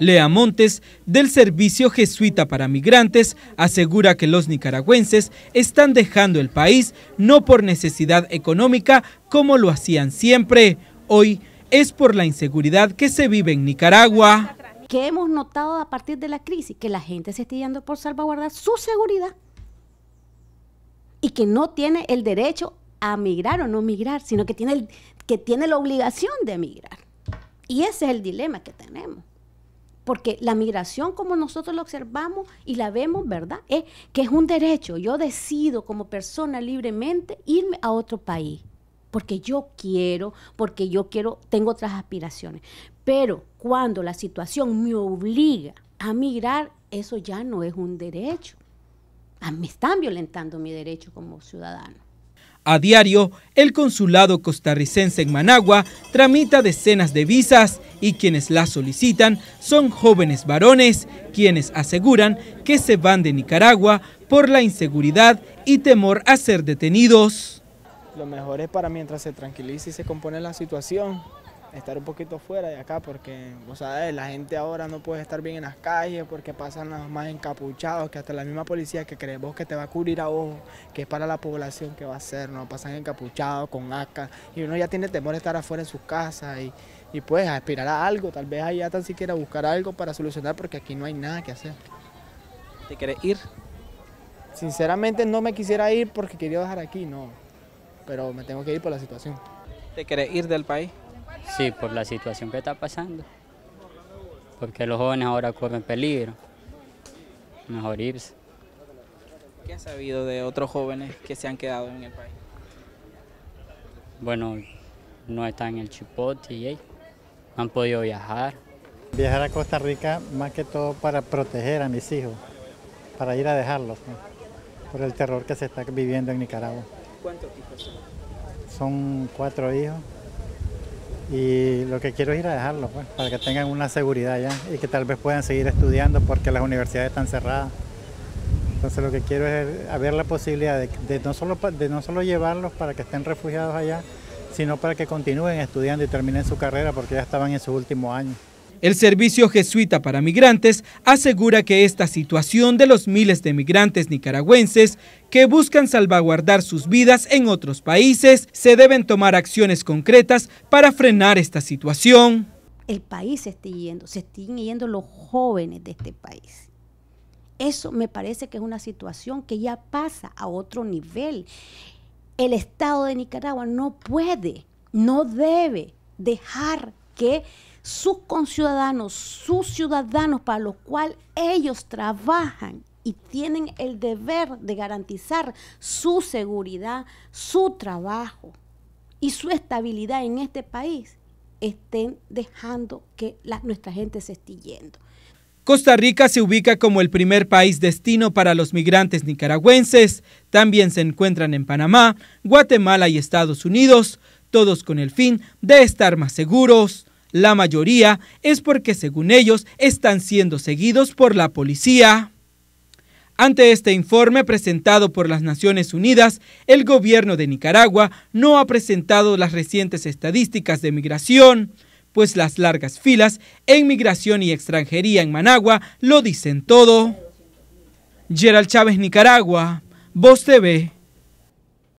Lea Montes, del Servicio Jesuita para Migrantes, asegura que los nicaragüenses están dejando el país no por necesidad económica como lo hacían siempre. Hoy es por la inseguridad que se vive en Nicaragua. Que hemos notado a partir de la crisis? Que la gente se está yendo por salvaguardar su seguridad y que no tiene el derecho a migrar o no migrar, sino que tiene, que tiene la obligación de migrar. Y ese es el dilema que tenemos porque la migración como nosotros la observamos y la vemos, ¿verdad? Es que es un derecho. Yo decido como persona libremente irme a otro país, porque yo quiero, porque yo quiero, tengo otras aspiraciones. Pero cuando la situación me obliga a migrar, eso ya no es un derecho. Ah, me están violentando mi derecho como ciudadano. A diario, el consulado costarricense en Managua tramita decenas de visas y quienes las solicitan son jóvenes varones, quienes aseguran que se van de Nicaragua por la inseguridad y temor a ser detenidos. Lo mejor es para mientras se tranquilice y se compone la situación, estar un poquito fuera de acá porque, ...o sea eh, la gente ahora no puede estar bien en las calles porque pasan los más encapuchados, que hasta la misma policía que creemos que te va a cubrir a ojo, que es para la población que va a ser, ¿no? Pasan encapuchados con acá y uno ya tiene temor de estar afuera en sus casas y, y pues aspirar a algo, tal vez allá tan siquiera buscar algo para solucionar porque aquí no hay nada que hacer. ¿Te querés ir? Sinceramente no me quisiera ir porque quería dejar aquí, no, pero me tengo que ir por la situación. ¿Te querés ir del país? Sí, por la situación que está pasando. Porque los jóvenes ahora corren peligro. Mejor irse. ¿Qué has sabido de otros jóvenes que se han quedado en el país? Bueno, no están en el Chipote y no han podido viajar. Viajar a Costa Rica más que todo para proteger a mis hijos, para ir a dejarlos, por el terror que se está viviendo en Nicaragua. ¿Cuántos hijos son? Son cuatro hijos y lo que quiero es ir a dejarlos, pues, para que tengan una seguridad y que tal vez puedan seguir estudiando porque las universidades están cerradas. Entonces lo que quiero es haber la posibilidad de, no solo, de no solo llevarlos para que estén refugiados allá, sino para que continúen estudiando y terminen su carrera porque ya estaban en su último año. El Servicio Jesuita para Migrantes asegura que esta situación de los miles de migrantes nicaragüenses que buscan salvaguardar sus vidas en otros países, se deben tomar acciones concretas para frenar esta situación. El país se está yendo, se están yendo los jóvenes de este país. Eso me parece que es una situación que ya pasa a otro nivel. El Estado de Nicaragua no puede, no debe dejar que sus conciudadanos, sus ciudadanos para los cuales ellos trabajan y tienen el deber de garantizar su seguridad, su trabajo y su estabilidad en este país, estén dejando que nuestra gente se esté yendo. Costa Rica se ubica como el primer país destino para los migrantes nicaragüenses. También se encuentran en Panamá, Guatemala y Estados Unidos, todos con el fin de estar más seguros. La mayoría es porque, según ellos, están siendo seguidos por la policía. Ante este informe presentado por las Naciones Unidas, el gobierno de Nicaragua no ha presentado las recientes estadísticas de migración, pues las largas filas en migración y extranjería en Managua lo dicen todo. Gerald Chávez, Nicaragua, Voz TV.